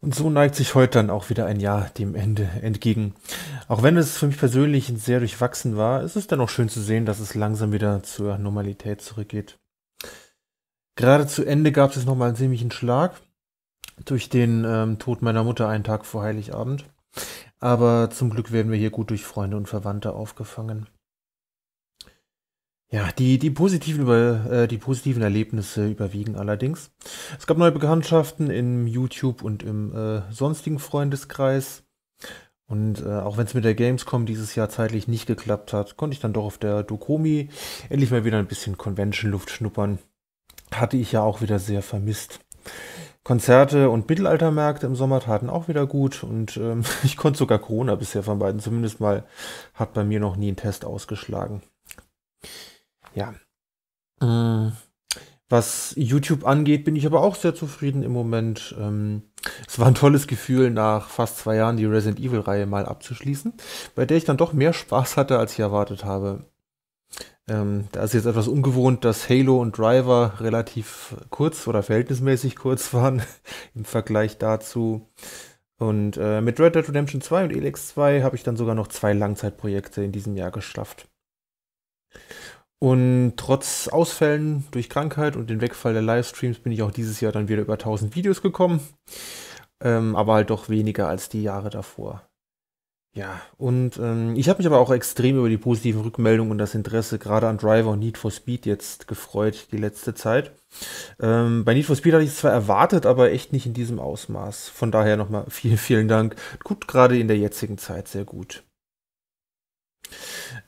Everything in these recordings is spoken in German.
Und so neigt sich heute dann auch wieder ein Jahr dem Ende entgegen. Auch wenn es für mich persönlich sehr durchwachsen war, ist es dann auch schön zu sehen, dass es langsam wieder zur Normalität zurückgeht. Gerade zu Ende gab es nochmal einen ziemlichen Schlag durch den ähm, Tod meiner Mutter einen Tag vor Heiligabend. Aber zum Glück werden wir hier gut durch Freunde und Verwandte aufgefangen. Ja, die, die, positiven, äh, die positiven Erlebnisse überwiegen allerdings. Es gab neue Bekanntschaften im YouTube und im äh, sonstigen Freundeskreis. Und äh, auch wenn es mit der Gamescom dieses Jahr zeitlich nicht geklappt hat, konnte ich dann doch auf der Dokomi endlich mal wieder ein bisschen Convention-Luft schnuppern. Hatte ich ja auch wieder sehr vermisst. Konzerte und Mittelaltermärkte im Sommer taten auch wieder gut und ähm, ich konnte sogar Corona bisher von beiden zumindest mal, hat bei mir noch nie einen Test ausgeschlagen. Ja. Mm. Was YouTube angeht, bin ich aber auch sehr zufrieden im Moment. Ähm, es war ein tolles Gefühl, nach fast zwei Jahren die Resident Evil-Reihe mal abzuschließen, bei der ich dann doch mehr Spaß hatte, als ich erwartet habe. Ähm, da ist jetzt etwas ungewohnt, dass Halo und Driver relativ kurz oder verhältnismäßig kurz waren im Vergleich dazu. Und äh, mit Red Dead Redemption 2 und Elex 2 habe ich dann sogar noch zwei Langzeitprojekte in diesem Jahr geschafft. Und trotz Ausfällen durch Krankheit und den Wegfall der Livestreams bin ich auch dieses Jahr dann wieder über 1000 Videos gekommen. Ähm, aber halt doch weniger als die Jahre davor. Ja, und ähm, ich habe mich aber auch extrem über die positiven Rückmeldungen und das Interesse gerade an Driver und Need for Speed jetzt gefreut, die letzte Zeit. Ähm, bei Need for Speed hatte ich es zwar erwartet, aber echt nicht in diesem Ausmaß. Von daher nochmal vielen, vielen Dank. Gut, gerade in der jetzigen Zeit sehr gut.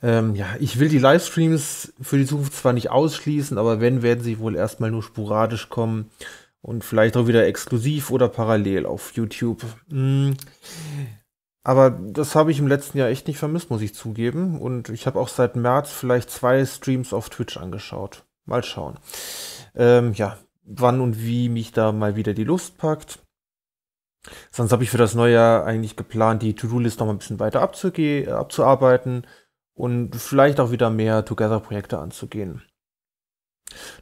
Ähm, ja, ich will die Livestreams für die Zukunft zwar nicht ausschließen, aber wenn, werden sie wohl erstmal nur sporadisch kommen und vielleicht auch wieder exklusiv oder parallel auf YouTube. Mhm. Aber das habe ich im letzten Jahr echt nicht vermisst, muss ich zugeben. Und ich habe auch seit März vielleicht zwei Streams auf Twitch angeschaut. Mal schauen. Ähm, ja, wann und wie mich da mal wieder die Lust packt. Sonst habe ich für das neue Jahr eigentlich geplant, die To-Do-List noch mal ein bisschen weiter abzuarbeiten und vielleicht auch wieder mehr Together-Projekte anzugehen.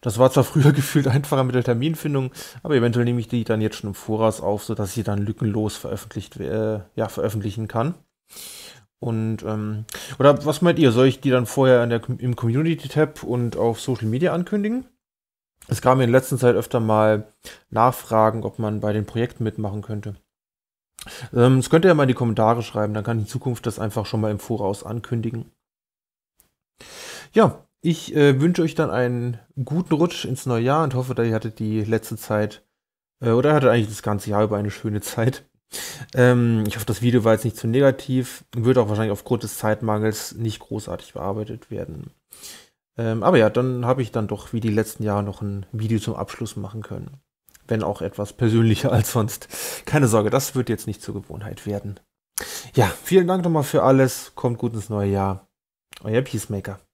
Das war zwar früher gefühlt einfacher mit der Terminfindung, aber eventuell nehme ich die dann jetzt schon im Voraus auf, sodass ich sie dann lückenlos veröffentlicht, äh, ja, veröffentlichen kann. Und ähm, oder was meint ihr? Soll ich die dann vorher der, im Community-Tab und auf Social Media ankündigen? Es kam in letzter Zeit öfter mal Nachfragen, ob man bei den Projekten mitmachen könnte. Ähm, das könnt ihr ja mal in die Kommentare schreiben, dann kann ich in Zukunft das einfach schon mal im Voraus ankündigen. Ja, ich äh, wünsche euch dann einen guten Rutsch ins neue Jahr und hoffe, dass ihr hattet die letzte Zeit äh, oder ihr hattet eigentlich das ganze Jahr über eine schöne Zeit. Ähm, ich hoffe, das Video war jetzt nicht zu negativ, wird auch wahrscheinlich aufgrund des Zeitmangels nicht großartig bearbeitet werden. Ähm, aber ja, dann habe ich dann doch wie die letzten Jahre noch ein Video zum Abschluss machen können. Wenn auch etwas persönlicher als sonst. Keine Sorge, das wird jetzt nicht zur Gewohnheit werden. Ja, vielen Dank nochmal für alles. Kommt gut ins neue Jahr. Euer Peacemaker.